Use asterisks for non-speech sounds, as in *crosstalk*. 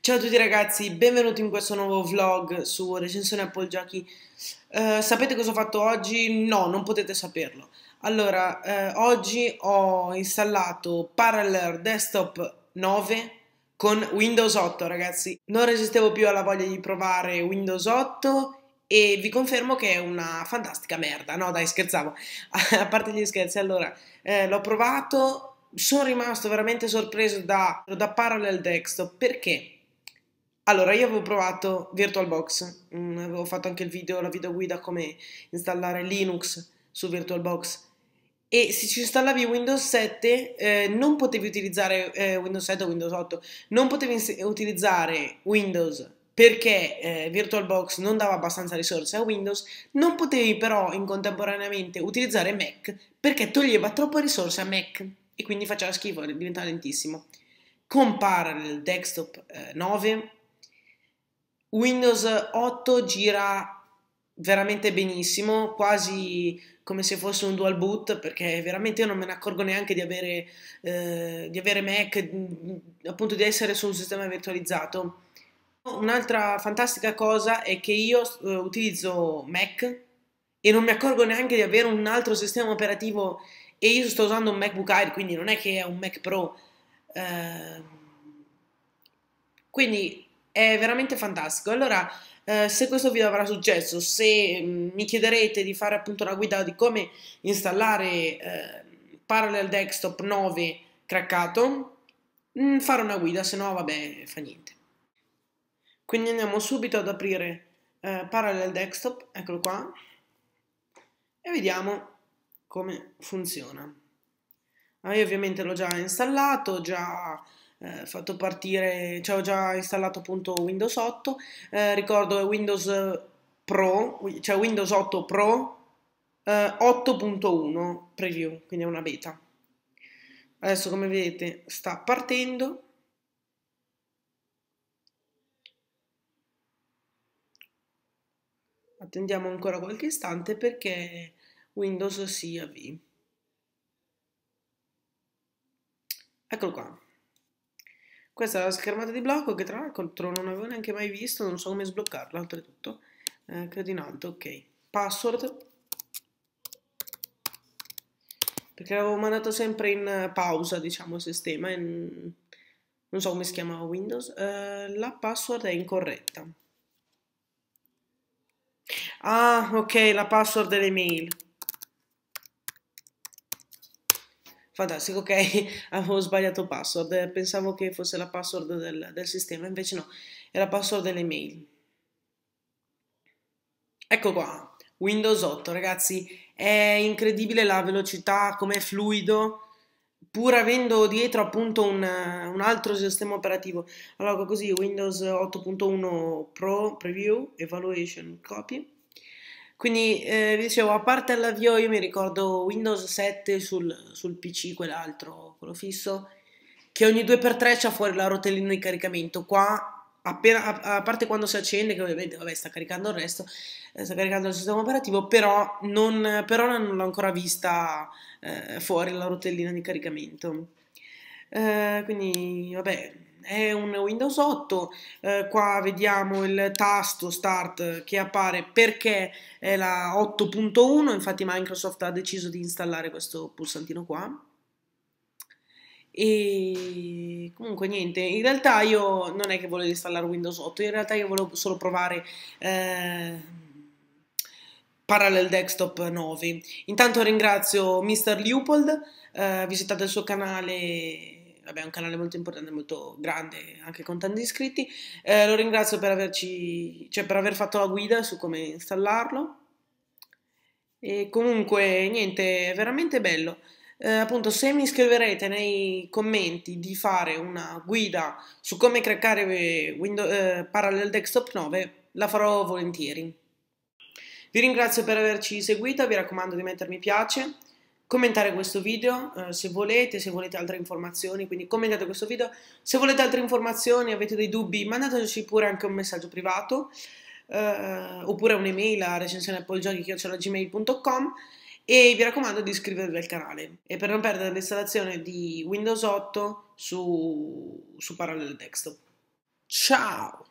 Ciao a tutti ragazzi, benvenuti in questo nuovo vlog su recensione Apple Giochi. Eh, sapete cosa ho fatto oggi? No, non potete saperlo. Allora, eh, oggi ho installato Parallel Desktop 9 con Windows 8 ragazzi. Non resistevo più alla voglia di provare Windows 8 e vi confermo che è una fantastica merda. No dai, scherzavo. *laughs* a parte gli scherzi, allora, eh, l'ho provato... Sono rimasto veramente sorpreso da, da Parallel Desktop perché allora, io avevo provato VirtualBox, mm, avevo fatto anche il video, la videoguida come installare Linux su VirtualBox e se ci installavi Windows 7 eh, non potevi utilizzare eh, Windows 7 o Windows 8, non potevi utilizzare Windows perché eh, VirtualBox non dava abbastanza risorse a Windows, non potevi però in contemporaneamente utilizzare Mac perché toglieva troppe risorse a Mac e quindi faceva schifo, diventava lentissimo. Con il Desktop 9 eh, Windows 8 gira veramente benissimo, quasi come se fosse un dual boot, perché veramente io non me ne accorgo neanche di avere, eh, di avere Mac, mm, appunto di essere su un sistema virtualizzato. Un'altra fantastica cosa è che io eh, utilizzo Mac e non mi accorgo neanche di avere un altro sistema operativo e io sto usando un MacBook Air, quindi non è che è un Mac Pro. Eh, quindi è veramente fantastico. Allora, eh, se questo video avrà successo, se mm, mi chiederete di fare appunto una guida di come installare eh, Parallel Desktop 9 craccato, mh, mm, fare una guida, se no vabbè, fa niente. Quindi andiamo subito ad aprire eh, Parallel Desktop, eccolo qua, e vediamo come funziona. Ah, io ovviamente l'ho già installato, già eh, fatto partire, cioè ho già installato appunto Windows 8, eh, ricordo Windows eh, Pro, cioè Windows 8 Pro 8.1 eh, preview, quindi è una beta. Adesso come vedete sta partendo. Attendiamo ancora qualche istante perché Windows si avvii. Eccolo qua. Questa è la schermata di blocco che tra l'altro non avevo neanche mai visto, non so come sbloccarla oltretutto. Eh, credo in alto, ok. Password. Perché l'avevo mandato sempre in pausa, diciamo, il sistema. In... Non so come si chiama Windows. Eh, la password è incorretta. Ah, ok, la password delle mail. fantastico, ok, *laughs* avevo sbagliato password, eh, pensavo che fosse la password del, del sistema, invece no, è la password dell'email. Ecco qua, Windows 8, ragazzi, è incredibile la velocità, come è fluido, pur avendo dietro appunto un, un, altro sistema operativo. Allora così Windows 8.1 Pro Preview Evaluation Copy quindi, eh, vi dicevo, a parte l'avvio, io mi ricordo Windows 7 sul, sul PC, quell'altro, quello fisso, che ogni 2x3 c'ha fuori la rotellina di caricamento. Qua, appena, a, a, parte quando si accende, che ovviamente vabbè, sta caricando il resto, eh, sta caricando il sistema operativo, però non, per non l'ho ancora vista eh, fuori la rotellina di caricamento. Eh, quindi, vabbè, è un Windows 8, eh, qua vediamo il tasto start che appare perché è la 8.1, infatti Microsoft ha deciso di installare questo pulsantino qua. E comunque niente, in realtà io non è che volevo installare Windows 8, in realtà io volevo solo provare... Eh, Parallel Desktop 9. Intanto ringrazio Mr. Leopold, eh, visitate il suo canale vabbè, è un canale molto importante, molto grande, anche con tanti iscritti. Eh, lo ringrazio per, averci, cioè, per aver fatto la guida su come installarlo. E comunque, niente, è veramente bello. Eh, appunto, se mi scriverete nei commenti di fare una guida su come craccare Windows, eh, Parallel Desktop 9, la farò volentieri. Vi ringrazio per averci seguito, vi raccomando di mettermi piace commentare questo video eh, se volete, se volete altre informazioni, quindi commentate questo video, se volete altre informazioni, avete dei dubbi, mandateci pure anche un messaggio privato eh, oppure un'email a recensione e vi raccomando di iscrivervi al canale e per non perdere l'installazione di Windows 8 su, su Parallel Desktop. Ciao!